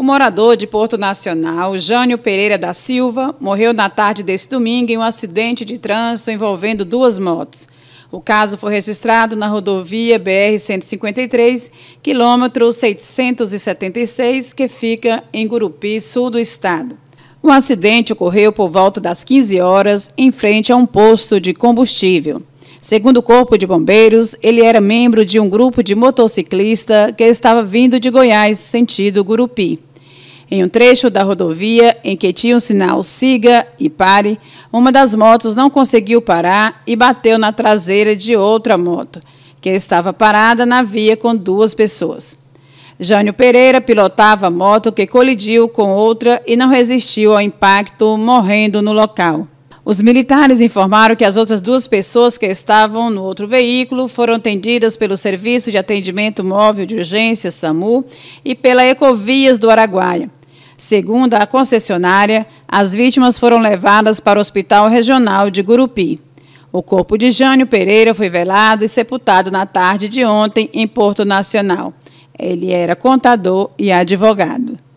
O morador de Porto Nacional, Jânio Pereira da Silva, morreu na tarde desse domingo em um acidente de trânsito envolvendo duas motos. O caso foi registrado na rodovia BR-153, quilômetro 676, que fica em Gurupi, sul do estado. O acidente ocorreu por volta das 15 horas, em frente a um posto de combustível. Segundo o Corpo de Bombeiros, ele era membro de um grupo de motociclista que estava vindo de Goiás, sentido Gurupi. Em um trecho da rodovia em que tinha o um sinal siga e pare, uma das motos não conseguiu parar e bateu na traseira de outra moto, que estava parada na via com duas pessoas. Jânio Pereira pilotava a moto que colidiu com outra e não resistiu ao impacto, morrendo no local. Os militares informaram que as outras duas pessoas que estavam no outro veículo foram atendidas pelo Serviço de Atendimento Móvel de Urgência, SAMU, e pela Ecovias do Araguaia. Segundo a concessionária, as vítimas foram levadas para o Hospital Regional de Gurupi. O corpo de Jânio Pereira foi velado e sepultado na tarde de ontem em Porto Nacional. Ele era contador e advogado.